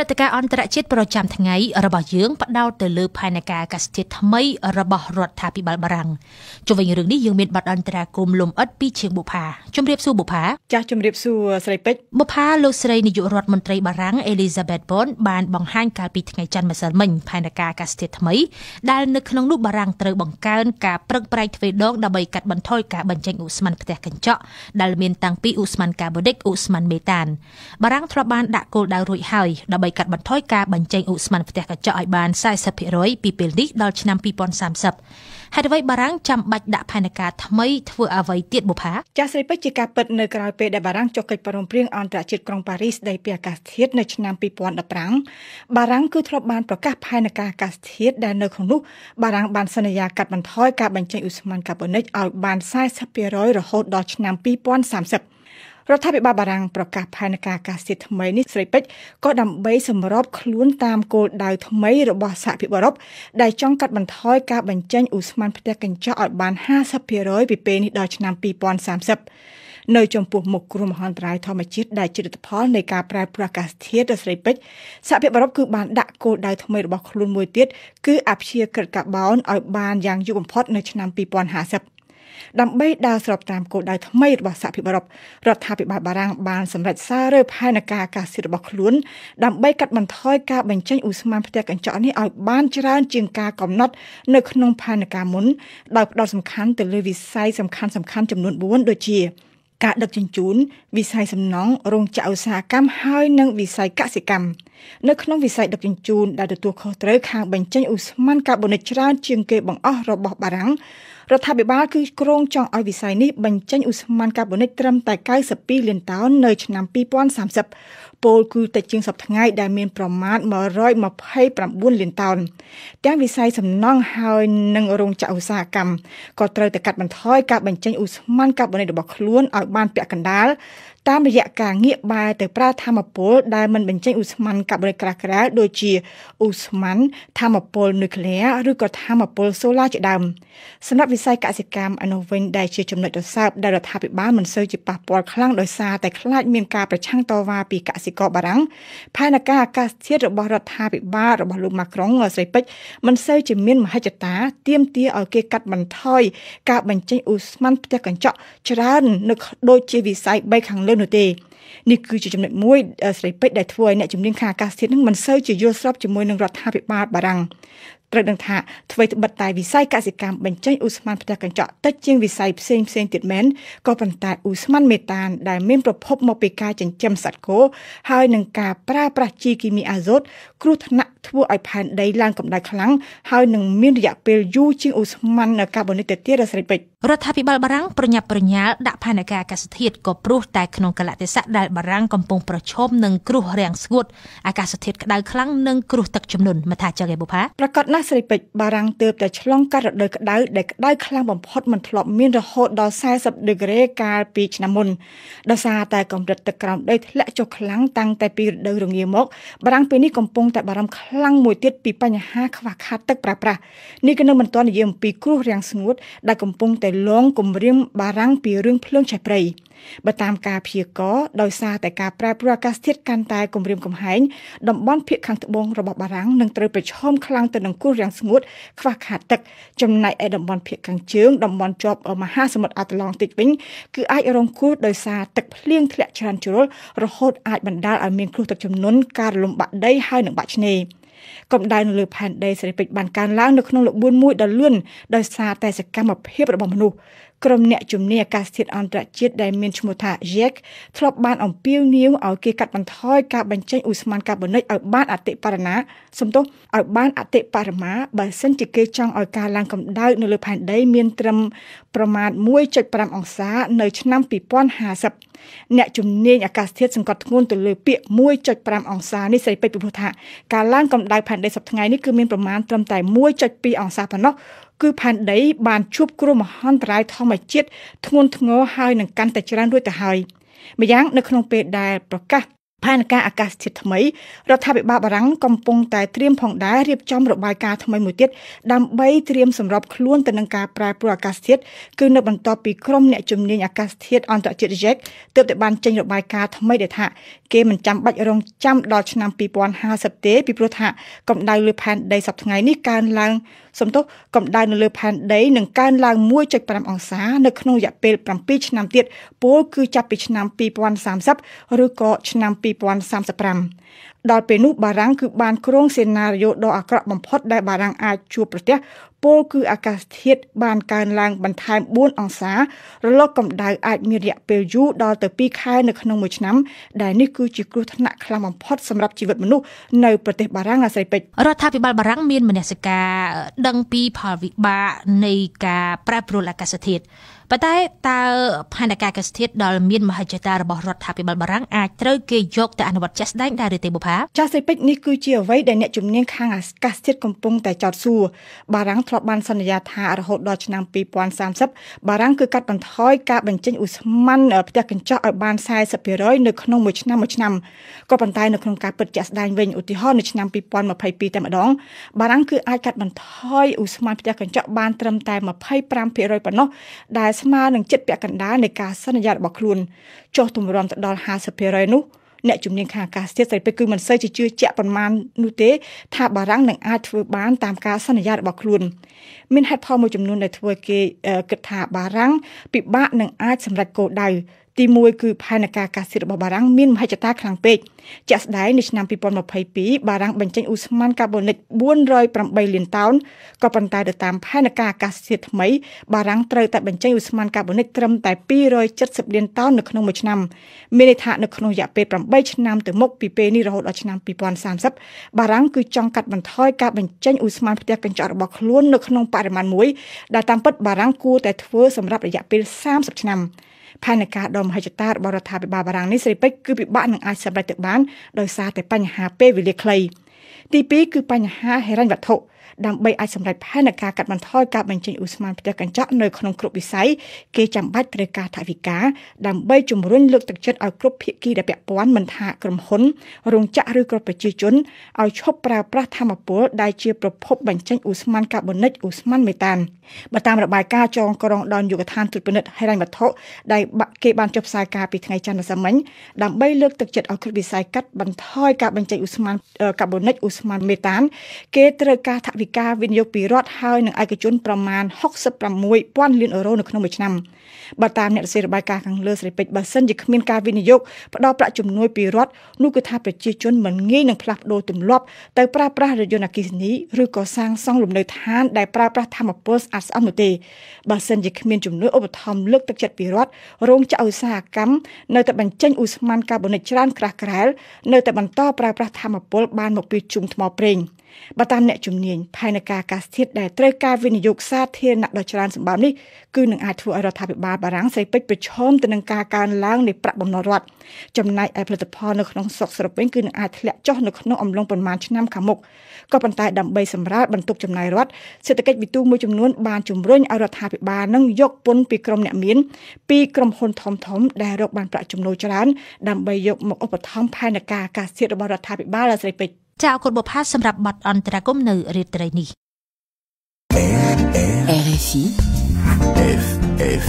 ព្រឹត្តិការណ៍អន្តរជាតិប្រចាំថ្ងៃរបស់យើងផ្ដោតទៅលើផែនការអាកាសធាតុថ្មីរបស់រដ្ឋាភិបាលបារាំងជុំវិញរឿងនេះយើងមានបទអន្តរាគមលំអិតពីឈៀងបុផាជំរាបសួរបុផាចាស់ជំរាបសួរស្រីពេជ្របុផាលោកស្រីនាយករដ្ឋមន្ត្រីបារាំងអេលីសាបេតប៊ុនបានបង្ហាញកាលពីថ្ងៃច័ន្ទម្សិលមិញផែនការអាកាសធាតុថ្មីដែលនៅក្នុងនោះបារាំងត្រូវបង្កើនការប្រឹងប្រែងទ្វេដងដើម្បីកាត់បន្ថយការបញ្ចេញឧស្ម័នផ្ទះកញ្ចក់ដែលមានតាំងពីឧស្ម័នកាបូនិកឧស្ម័នមេតាន បារាំងធ្លាប់បានដាក់គោលដៅរួចហើយដើម្បីដើម្បីកាត់បន្ថយការបញ្ចេញឧស្ម័នផ្ទះកញ្ចក់ឲ្យបាន40%ពីពេលនេះដល់ឆ្នាំ2030ហេតុអ្វីបារាំងចាំបាច់ដាក់ផែនការថ្មីធ្វើអ្វីទៀតបុផាចាស់ស្រីពេជ្រជាការពិតនៅក្រៅពេលដែលបារាំងចុះកិច្ចព្រមព្រៀងអន្តរជាតិក្រុងប៉ារីសស្ដីពីអាកាសធាតុនៅឆ្នាំ2015បារាំងគឺធ្លាប់បានប្រកាសផែនការអាកាសធាតុដែលនៅក្នុងនោះបារាំងបានសន្យាកាត់បន្ថយការបញ្ចេញឧស្ម័នកាបូនិចឲ្យបាន40%រហូតដល់ឆ្នាំ2030រដ្ឋាភិបាលបារាំងប្រកាសផែនការអាកាសធាតុថ្មីនេះស្រីពេជ្រក៏ដើម្បី សម្របខ្លួនតាមគោលដៅថ្មីរបស់សហភាពអឺរ៉ុបដែលចង់កាត់បន្ថយការបញ្ចេញឧស្ម័នផ្ទះកញ្ចក់ឲ្យបាន50%ពីពេលនេះដល់ឆ្នាំ2030នៅ ចំពោះមុខគ្រោះមហន្តរាយធម្មជាតិដែលជាលទ្ធផលនៃការប្រែប្រួលអាកាសធាតុរបស់ស្រីពេជ្រសហភាពអឺរ៉ុបគឺបានដាក់គោលដៅថ្មីរបស់ខ្លួនមួយទៀតគឺអព្យាក្រឹតកាបូនឲ្យបានយ៉ាងយូរបំផុតនៅឆ្នាំ2050ដើម្បីដើរស្របតាមគោលដៅថ្មីរបស់សហភាពអឺរ៉ុបរដ្ឋាភិបាលបារាំងបានសម្រេចសាររើផែនការអាកាសធាតុរបស់ខ្លួន ដើម្បីកាត់បន្ថយការបញ្ចេញឧស្ម័នផ្ទះកញ្ចក់នេះឲ្យបានច្រើនជាងការកំណត់នៅក្នុងផែនការមុនដោយផ្ដោតសំខាន់ទៅលើវិស័យសំខាន់សំខាន់ចំនួន4ដូចជាការដឹកជញ្ជូនវិស័យសំណង់រោងចក្រឧស្សាហកម្មហើយនិងវិស័យកសិកម្មនៅក្នុងវិស័យដឹកជញ្ជូនដែលទទួលខុសត្រូវខាងបញ្ចេញឧស្ម័នកាបូនិកច្រើនជាងគេបង្អស់របស់បារាំងរដ្ឋាភិបាលគឺគ្រោងចង់ឲ្យវិស័យនេះបញ្ចេញឧស្ម័នកាបូនិកត្រឹមតែ92លានតោននៅឆ្នាំ2030ពោលគឺតិចជាង10ថ្ងៃដែលមានប្រមាណ129លានតោនទាំងវិស័យសំណង់ហើយនិងរោងចក្រឧស្សាហកម្មក៏ត្រូវតែកាត់បន្ថយការបញ្ចេញឧស្ម័នកាបូនិករបស់ខ្លួនឲ្យបានពាក់កណ្ដាលតាមរយៈការងាកបែរទៅប្រើធម្មពលដែលមិនបញ្ចេញឧស្ម័នកាបរិក្រាស់ក្រៅដូចជាអ៊ូស្មាន់ធម្មពលនុយក្លេអ៊ែរឬក៏ធម្មពលសូឡាជាដើមសម្រាប់វិស័យកសិកម្មអនុវិញដែលជាចំណុចរសើបដែលរដ្ឋាភិបាលមិនសូវជាប៉ះពាល់ខ្លាំងដោយសារតែខ្លាចមានការប្រឆាំងតវ៉ាពីកសិករបារាំងផែនការអាកាសធាតុរបស់រដ្ឋាភិបាលរបស់លោកម៉ាក្រុងស្រីពេជ្រមិនសូវជាមានមហិច្ឆតាទាមទារឲ្យគេកាត់បន្ថយការបញ្ចេញអ៊ូស្មាន់ផ្ទះកញ្ចក់ច្រើននៅដូចជាវិស័យ3ខាងលើនោះទេនេះគឺជាចំណុចមួយស្រីពេជ្រដែលធ្វើឲ្យអ្នកជំនាញខាងអាកាសធាតុនឹងមិនសូវជាយល់ស្របជាមួយនឹងរដ្ឋាភិបាលបារាំងត្រូវដឹងថាថ្មីត្បិតតែវិស័យកសិកម្មបញ្ចេញឧស្ម័នផ្ទះកញ្ចក់តិចជាងវិស័យផ្សេងផ្សេងទៀតមែនក៏ប៉ុន្តែឧស្ម័នមេតាន ដែលមានប្រភពមកពីការចិញ្ចឹមសត្វគោហើយនឹងការប្រើប្រាស់ជីគីមីអាសូត គ្រោះថ្នាក់ធ្វើឲ្យផែនដីឡើងកម្ដៅខ្លាំងហើយនឹងមានរយៈពេលយូរជាងឧស្ម័នកាបូនិកទៅទៀតរបស់ស្រីពេជ្ររដ្ឋាភិបាលបារាំងប្រញាប់ប្រញាល់ដាក់ផែនការអាកាសធាតុក៏ព្រោះតែក្នុងកលៈទេសៈដែលបារាំងកំពុងប្រឈមនឹងគ្រោះរាំងស្ងួតអាកាសធាតុក្តៅខ្លាំងនិងគ្រោះទឹកជំនន់មថាចឹងឯបុផាប្រកាសណាស់ស្រីពេជ្របារាំងទើបតែឆ្លងកាត់រដូវក្តៅដែលក្តៅខ្លាំងបំផុតមិនធ្លាប់មានរហូតដល់40ដឺក្រេកាលពីឆ្នាំមុនដោយសារតែកម្រិតទឹកក្រោមដីធ្លាក់ចុះខ្លាំងតាំងតែពីរដូវរងាមក បារាំងពេលនេះកំពុងតែបារម្ភខ្លាំងមួយទៀតពីបញ្ហាខ្វះខាតទឹកប្រើប្រាស់នេះក៏នៅមិនទាន់និយាយអំពីគ្រោះរាំងស្ងួតដែលកំពុងតែតែលងគម្រាមបារាំងពីរឿងភ្លើងឆេះព្រៃបើតាមការព្យាករណ៍ដោយសារតែការប្រែប្រួលអាកាសធាតុកាន់តែគំរាមកំហែងតំបន់ភាគខាងត្បូងរបស់បារាំងនឹងត្រូវប្រឈមខ្លាំងទៅនឹងគ្រោះរាំងស្ងួតខ្វះខាតទឹកចំណែកឯតំបន់ភាគខាងជើងតំបន់ជាប់មហាសមុទ្រអាត្លង់តិចវិញគឺអាចរងគ្រោះដោយសារទឹកភ្លៀងធ្លាក់ច្រើនជ្រុលរហូតអាចបណ្ដាលឲ្យមានគ្រោះទឹកជំនន់ការរលំបាក់ដីហើយនិងបាក់ឆ្នេរកម្ដៅនៅលើផែនដីសេរីពេជ្របានកើនឡើងនៅក្នុងល្បឿនមួយដ៏លឿនដោយសារតែសកម្មភាពរបស់មនុស្សក្រុមអ្នកជំនាញអាកាសធាតុអន្តរជាតិដែលមានឈ្មោះថា JEC ធ្លាប់បានអំពាវនាវឲ្យគេកាត់បន្ថយការបញ្ចេញឧស្ម័នកាបូនិចឲ្យបានអតិបរមាសំទោសឲ្យបានអតិបរមាបើសិនជាគេចង់ឲ្យការឡើងកម្ដៅនៅលើផែនដីមានត្រឹមប្រមាណ1.5អង្សា នៅឆ្នាំ2050អ្នកជំនាញអាកាសធាតុសង្កត់ធ្ងន់ទៅលើពាក្យ1.5អង្សានេះស្រីពេជ្រពីព្រោះថា ការឡើងកម្ដៅផែនដីសប្តាហ៍ថ្ងៃនេះគឺមានប្រមាណត្រឹមតែ1.2អង្សាប៉ុណ្ណោះគឺផែនដីបានជួបគ្រោះមហន្តរាយធម្មជាតិធ្ងន់ធ្ងរហើយនឹងកាន់តែច្រើនរួចទៅហើយម្យ៉ាង នៅក្នុងពេលដែលប្រកាសផែនការអាកាសធាតុថ្មីរដ្ឋាភិបាលបារាំងកំពុងតែត្រៀមផងដែររៀបចំរបាយការណ៍ថ្មីមួយទៀតដើម្បីត្រៀមសម្របខ្លួនទៅនឹងការប្រែប្រួលអាកាសធាតុគឺនៅបន្ទាប់ពីក្រុមអ្នកជំនាញអាកាសធាតុអន្តរជាតិ JEC ទើបតែបានចេញរបាយការណ៍ថ្មីដែលថាគេមិនចាំបាច់រងចាំដល់ឆ្នាំ2050ទេពីព្រោះថាកម្ដៅលើផែនដីសប្តាហ៍ថ្ងៃនេះកើនឡើងសំទោសកម្ដៅនៅលើផែនដីនឹងកើនឡើង1.5អង្សានៅក្នុងរយៈពេល7ឆ្នាំទៀតពលគឺចាប់ពីឆ្នាំ2030ឬក៏ឆ្នាំ2035ដល់ពេលនោះបារាំងគឺបានគ្រោងសេណារីយ៉ូដ៏អាក្រក់បំផុតដែលបារាំងអាចជួបប្រទះពលគឺអាកាសធាតុបានកើនឡើងបន្ថែម4អង្សារលកកម្ដៅអាចមានរយៈពេលយូរដល់ទៅ2ខែនៅក្នុងមួយឆ្នាំដែលនេះគឺជាគ្រោះថ្នាក់ខ្លាំងបំផុតសម្រាប់ជីវិតមនុស្សនៅប្រទេសបារាំងអាស្រ័យពេជ្ររដ្ឋាភិបាលបារាំងមានមនសិការដឹងពីផលវិបាកនៃការប្រែប្រួលអាកាសធាតុប៉ុន្តែតើផែនការកសិធាតដ៏មានមហិច្ឆតារបស់រដ្ឋាភិបាលបារាំងអាចត្រូវគេយកទៅអនុវត្តជាក់ស្ដែងដែរឬទេបុផាចាសសេពេចនេះគឺជាអ្វីដែលអ្នកជំនាញខាងអាកាសធាតុកំពុងតែចោទសួរបារាំងធ្លាប់បានសន្យាថារហូតដល់ឆ្នាំ2030បារាំងគឺកាត់បន្ថយការបញ្ចេញឧស្ម័នផ្ទះកញ្ចក់ឲ្យបាន40%នៅក្នុងមួយឆ្នាំមួយឆ្នាំក៏ប៉ុន្តែនៅក្នុងការពិតជាក់ស្ដែងវិញឧទាហរណ៍នៅឆ្នាំ2022តែម្ដងបារាំងគឺអាចកាត់បន្ថយឧស្ម័នផ្ទះកញ្ចក់បានត្រឹមតែ25%ប៉ុណ្ណោះដែលស្មើនឹងចិត្តពាក់កណ្ដាលនៃការសន្យារបស់ខ្លួនចុះទម្រាំទៅដល់50%នោះអ្នកជំនាញខាងអាកាសធាតុស្រីពេជ្រគឺមិនសូវជាជឿជាក់ប៉ុន្មាននោះទេថាបារាំងនឹងអាចធ្វើបានតាមការសន្យារបស់ខ្លួនមានហេតុផលមួយចំនួនដែលធ្វើគេគិតថាបារាំងពិបាកនឹងអាចសម្រេចគោលដៅទី1គឺផែនការកាសិរបស់បារាំងមានមហិច្ឆតាខ្លាំងពេកជាក់ស្ដែងនៅឆ្នាំ2022បារាំងបញ្ចេញឧស្ម័នកាបូនិក408លានតោនក៏ប៉ុន្តែទៅតាមផែនការកាសិថ្មីបារាំងត្រូវតែបញ្ចេញឧស្ម័នកាបូនិកត្រឹមតែ270លានតោននៅក្នុងមួយឆ្នាំមានន័យថានៅក្នុងរយៈពេល8ឆ្នាំទៅមុខពីពេលនេះរហូតដល់ឆ្នាំ2030បារាំងគឺចង់កាត់បន្ថយការបញ្ចេញឧស្ម័នផ្ទះកញ្ចក់របស់ខ្លួននៅក្នុងបរិមាណមួយដែលតាមពិតបារាំងគួរតែធ្វើសម្រាប់រយៈពេល30ឆ្នាំផែនការដ៏មហិច្ឆតារបស់រដ្ឋាភិបាលបារាំងនេះស្រីពេជ្រគឺពិបាកនឹងអាចសម្រេចទៅបានដោយសារតែបញ្ហាពេលវេលាខ្លីទី2គឺបញ្ហាហិរញ្ញវត្ថុដើម្បីអាចសម្រេចផែនការកាត់បន្ថយការបញ្ចេញឧស្ម័នផ្ទះកញ្ចក់នៅក្នុងគ្រប់វិស័យគេចាំបាច់ត្រូវការថវិកាដើម្បីជំរុញលើកទឹកចិត្តឲ្យគ្រប់ភាគីដែលពាក់ព័ន្ធមិនថាក្រុមហ៊ុនរោងចក្រឬក្រុមប្រជាជនឲ្យឈប់ប្រើប្រាស់ធម្មពលដែលជាប្រភពបញ្ចេញឧស្ម័នកាបូនិចឧស្ម័នមេតាន។បើតាមរបាយការណ៍ចងក្រងដល់យុគឋានទូតពិនិត្យហិរញ្ញវត្ថុដែលបាក់គេបានចុះផ្សាយការពីថ្ងៃច័ន្ទម្សិលមិញដើម្បីលើកទឹកចិត្តឲ្យគ្រប់វិស័យកាត់បន្ថយការបញ្ចេញឧស្ម័នកាបូនិចឧស្ម័នមេតាន គេត្រូវការថវិកាវិនិយោគពីរដ្ឋហើយនិងឯកជនប្រមាណ66,000លានអឺរ៉ូនៅក្នុងមួយឆ្នាំបើតាមអ្នកសេរបាយការណ៍ខាងលើស្រីពេជ្របើសិនជាគ្មានការវិនិយោគផ្ដល់ប្រាក់ជំនួយពីរដ្ឋនោះគឺថាប្រជាជនមិនងាយនឹងផ្លាស់ប្ដូរទម្លាប់ទៅប្រើប្រាស់រថយន្តអគ្គិសនីឬក៏សាងសង់លំនៅឋានដែលប្រើប្រាស់ធម្មពលស្អាតអាចស្អប់នោះទេបើសិនជាគ្មានជំនួយឧបត្ថម្ភលើកទឹកចិត្តពីរដ្ឋរោងចក្រឧស្សាហកម្មនៅតែបញ្ចេញឧស្ម័នកាបូនិកច្រើនក្រាស់ក្រែលនៅតែបន្តប្រើប្រាស់ធម្មពលបានមកពីជុំថ្មប្រេង។បើតាមអ្នកជំនាញផែនការអាកាសធាតុដែលត្រូវការវិនិយោគសាធារណៈដ៏ច្រើនសម្បើមនេះគឺនឹងអាចធ្វើឲ្យរដ្ឋាភិបាលបារាំងស្រីពេជ្រប្រឈមទៅនឹងការកើនឡើងនៃប្រាក់បំណុលរដ្ឋចំណែកឯផលិតផលនៅក្នុងស្រុកសរុបវិញគឺនឹងអាចធ្លាក់ចុះនៅក្នុងអំឡុងប្រមាណឆ្នាំខាងមុខក៏ប៉ុន្តែដើម្បីសម្រាលបន្ទុកចំណាយរដ្ឋសេដ្ឋកិច្ចវិទូមួយចំនួនបានជំរុញឲ្យរដ្ឋាភិបាលនឹងយកពន្ធពីក្រុមអ្នកមាន ពីក្រុមហ៊ុនធំធំ ដែលរកបានប្រាក់ចំណូលច្រើន ដើម្បីយកមកឧបត្ថម្ភផែនការអាកាសធាតុរបស់រដ្ឋាភិបាលស្រីពេជ្រចាអរគុណបុផាសម្រាប់បទអន្តរកម្មនៅរាត្រីនេះ RFI FF